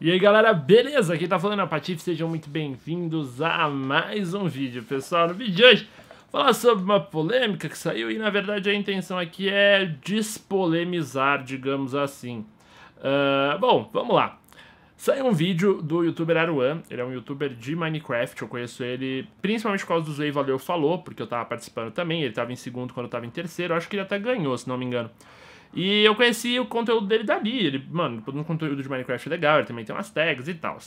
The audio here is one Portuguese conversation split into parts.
E aí galera, beleza? Aqui tá falando a é Patife, sejam muito bem-vindos a mais um vídeo, pessoal. No vídeo de hoje, falar sobre uma polêmica que saiu e na verdade a intenção aqui é despolemizar, digamos assim. Uh, bom, vamos lá. Saiu um vídeo do youtuber Aruan, ele é um youtuber de Minecraft, eu conheço ele principalmente por causa do Zay Valeu Falou, porque eu tava participando também, ele tava em segundo quando eu tava em terceiro, eu acho que ele até ganhou, se não me engano. E eu conheci o conteúdo dele dali. Ele, mano, todo um conteúdo de Minecraft legal, ele também tem umas tags e tal.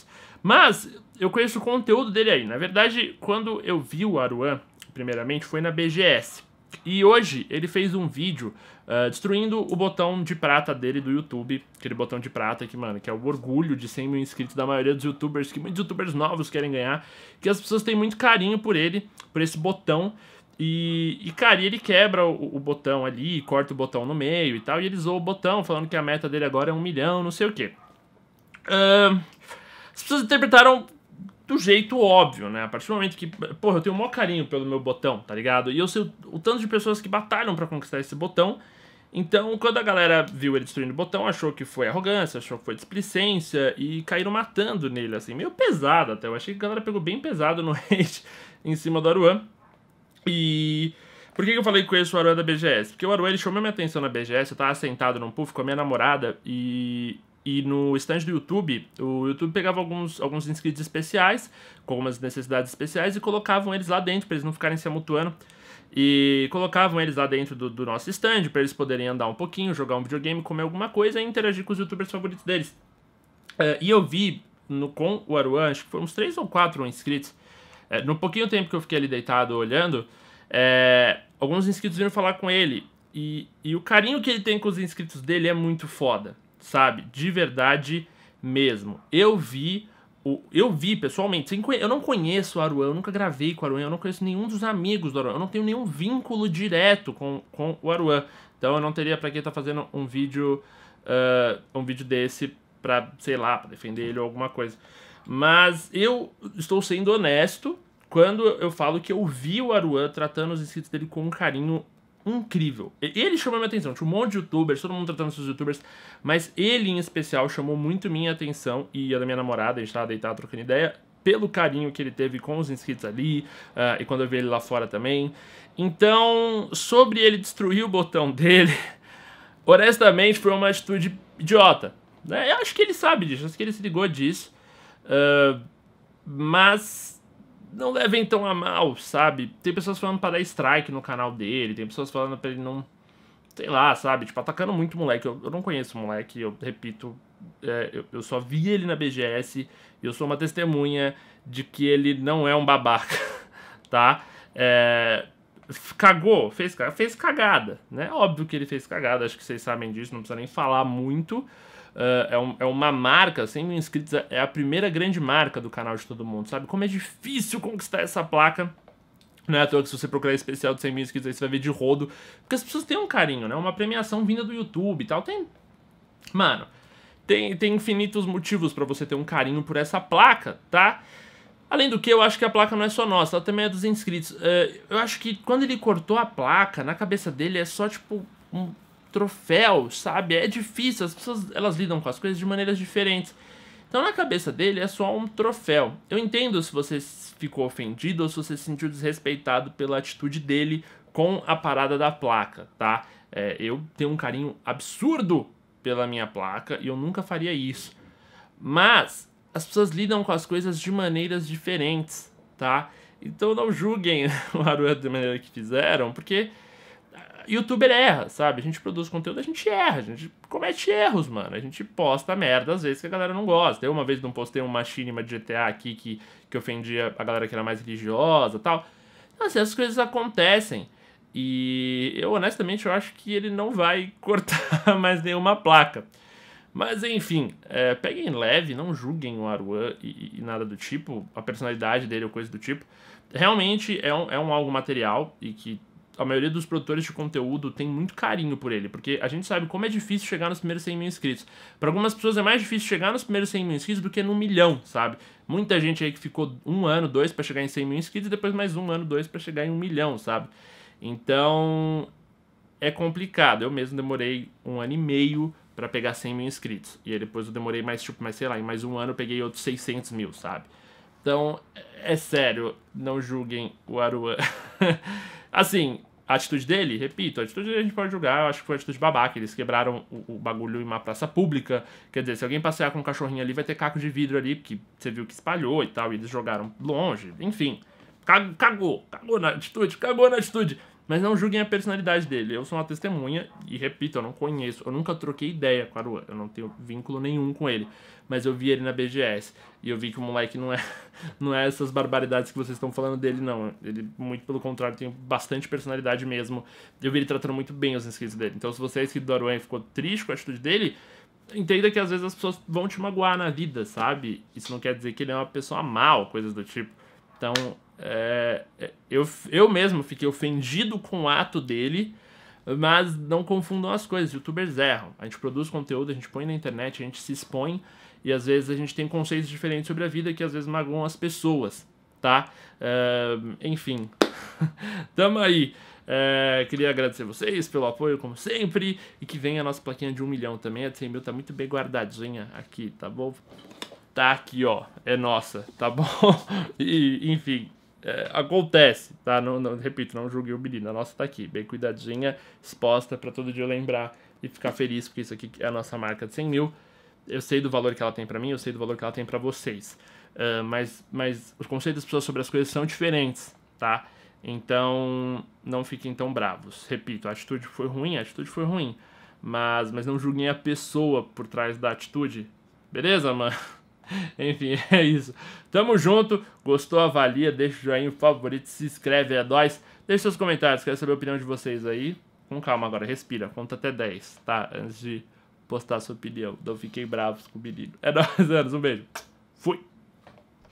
Mas eu conheço o conteúdo dele aí. Na verdade, quando eu vi o Aruan, primeiramente, foi na BGS. E hoje ele fez um vídeo uh, destruindo o botão de prata dele do YouTube, aquele botão de prata que, mano, que é o orgulho de 100 mil inscritos da maioria dos youtubers, que muitos youtubers novos querem ganhar, que as pessoas têm muito carinho por ele, por esse botão. E, e, cara, ele quebra o, o, botão ali, corta o botão no meio e tal, e ele zoa o botão, falando que a meta dele agora é um milhão, não sei o quê. Uh, as pessoas interpretaram do jeito óbvio, né? A partir do momento que, porra, eu tenho o maior carinho pelo meu botão, tá ligado? E eu sei o, o tanto de pessoas que batalham para conquistar esse botão. Então, quando a galera viu ele destruindo o botão, achou que foi arrogância, achou que foi displicência e caíram matando nele, assim, meio pesado até. Eu achei que a galera pegou bem pesado no hate em cima do Aruan. E por que, eu falei que conheço o Aruan da BGS? Porque o Aruan ele chamou minha atenção na BGS, eu tava sentado num puff com a minha namorada e e no stand do YouTube, o YouTube pegava alguns, alguns inscritos especiais, com algumas necessidades especiais, e colocavam eles lá dentro, para eles não ficarem se amutuando. E colocavam eles lá dentro do, do nosso stand, para eles poderem andar um pouquinho, jogar um videogame, comer alguma coisa e interagir com os youtubers favoritos deles. Uh, e eu vi no, com o Aruan, acho que foram uns 3 ou 4 inscritos, é, no pouquinho tempo que eu fiquei ali deitado olhando, é, alguns inscritos viram falar com ele. E, e o carinho que ele tem com os inscritos dele é muito foda, sabe? De verdade mesmo. Eu vi eu vi pessoalmente, eu não conheço o Aruan, eu nunca gravei com o Aruan, eu não conheço nenhum dos amigos do Aruan, eu não tenho nenhum vínculo direto com, com o Aruan. Então eu não teria para que estar tá fazendo um vídeo uh, um vídeo desse para, sei lá, para defender ele ou alguma coisa. Mas eu estou sendo honesto quando eu falo que eu vi o Aruan tratando os inscritos dele com um carinho incrível. Ele chamou minha atenção, tinha um monte de youtubers, todo mundo tratando seus youtubers, mas ele em especial chamou muito minha atenção e a da minha namorada, a gente tava deitado trocando ideia, pelo carinho que ele teve com os inscritos ali, uh, e quando eu vi ele lá fora também. Então, sobre ele destruir o botão dele, honestamente foi uma atitude idiota. Né? Eu acho que ele sabe disso, acho que ele se ligou disso. Ah, mas não levem tão a mal, sabe? Tem pessoas falando para dar strike no canal dele, tem pessoas falando para ele não. Sei lá, sabe? Tipo, atacando muito moleque. Eu, eu não conheço moleque, eu repito, é, eu, eu, só vi ele na BGS e eu sou uma testemunha de que ele não é um babaca, tá? É, cagou, fez, fez cagada, né? Óbvio que ele fez cagada, acho que vocês sabem disso, não precisa nem falar muito. Ah, é, um, é, uma marca, 100 mil inscritos é, é a primeira grande marca do canal de todo mundo, sabe? Como é difícil conquistar essa placa. Não é à toa que se você procurar especial de 100 mil inscritos aí você vai ver de rodo. Porque as pessoas têm um carinho, né? Uma premiação vinda do YouTube e tal. Tem. Mano, tem, tem infinitos motivos para você ter um carinho por essa placa, tá? Além do que, eu acho que a placa não é só nossa, ela também é dos inscritos. Uh, eu acho que quando ele cortou a placa, na cabeça dele é só tipo. Um troféu, sabe? É difícil, as pessoas elas lidam com as coisas de maneiras diferentes. Então na cabeça dele é só um troféu. Eu entendo se você ficou ofendido ou se você se sentiu desrespeitado pela atitude dele com a parada da placa, tá? É, eu tenho um carinho absurdo pela minha placa e eu nunca faria isso. Mas as pessoas lidam com as coisas de maneiras diferentes, tá? Então não julguem o Haruto da maneira que fizeram, porque youtuber erra, sabe? A gente produz conteúdo, a gente erra, a gente comete erros, mano. A gente posta merda às vezes que a galera não gosta. Eu uma vez não postei um machinima de GTA aqui que, que ofendia a galera que era mais religiosa tal. Então, assim, essas coisas acontecem. E eu honestamente eu acho que ele não vai cortar mais nenhuma placa. Mas enfim, é, peguem leve, não julguem o Aruan e, e, nada do tipo, a personalidade dele ou coisa do tipo. Realmente é um, é um algo material e que a maioria dos produtores de conteúdo tem muito carinho por ele, porque a gente sabe como é difícil chegar nos primeiros 100 mil inscritos. Para algumas pessoas é mais difícil chegar nos primeiros 100 mil inscritos do que num milhão, sabe? Muita gente aí que ficou um ano, dois para chegar em 100 mil inscritos e depois mais um ano, dois para chegar em um milhão, sabe? Então é complicado. Eu mesmo demorei um ano e meio para pegar 100 mil inscritos. E aí depois eu demorei mais, tipo, mais sei lá, em mais um ano eu peguei outros 600 mil, sabe? Então, é sério, não julguem o Aruan. Assim, a atitude dele, repito, a atitude dele a gente pode julgar, eu acho que foi a atitude babaca, eles quebraram o, o, bagulho em uma praça pública, quer dizer, se alguém passear com um cachorrinho ali, vai ter caco de vidro ali, porque você viu que espalhou e tal, e eles jogaram longe, enfim, cagou, cagou na atitude, cagou na atitude. Mas não julguem a personalidade dele. Eu sou uma testemunha e repito, eu não conheço, eu nunca troquei ideia com a Aruan, eu não tenho vínculo nenhum com ele. Mas eu vi ele na BGS e eu vi que o moleque não é, não é essas barbaridades que vocês estão falando dele, não. Ele, muito pelo contrário, tem bastante personalidade mesmo. Eu vi ele tratando muito bem os inscritos dele. Então, se você é inscrito do Aruan e ficou triste com a atitude dele, entenda que às vezes as pessoas vão te magoar na vida, sabe? Isso não quer dizer que ele é uma pessoa mal, coisas do tipo. Então, é, é, eu, eu mesmo fiquei ofendido com o ato dele, mas não confundam as coisas, youtubers erram. A gente produz conteúdo, a gente põe na internet, a gente se expõe e às vezes a gente tem conceitos diferentes sobre a vida que às vezes magoam as pessoas, tá? É, enfim, tamo aí. É, queria agradecer vocês pelo apoio, como sempre, e que venha a nossa plaquinha de 1 milhão também. A de 100 mil tá muito bem guardadinha aqui, tá bom? Tá aqui, ó. É nossa, tá bom? e, enfim é, acontece, tá? Não, não, repito, não julguei o menino. A nossa tá aqui, bem cuidadinha, exposta para todo dia lembrar e ficar feliz, porque isso aqui é a nossa marca de 100 mil. Eu sei do valor que ela tem para mim, eu sei do valor que ela tem para vocês. Uh, mas, mas os conceitos das pessoas sobre as coisas são diferentes, tá? Então, não fiquem tão bravos. Repito, a atitude foi ruim, a atitude foi ruim. Mas, mas não julguem a pessoa por trás da atitude. Beleza, mano? Enfim, é isso. Tamo junto. Gostou? Avalia, deixa o joinha, favorito, se inscreve, é nóis. Deixa seus comentários, quero saber a opinião de vocês aí. Com calma agora, respira, conta até 10, tá? Antes de postar a sua opinião. Não fiquei bravo com o menino. É nóis, anos, um beijo.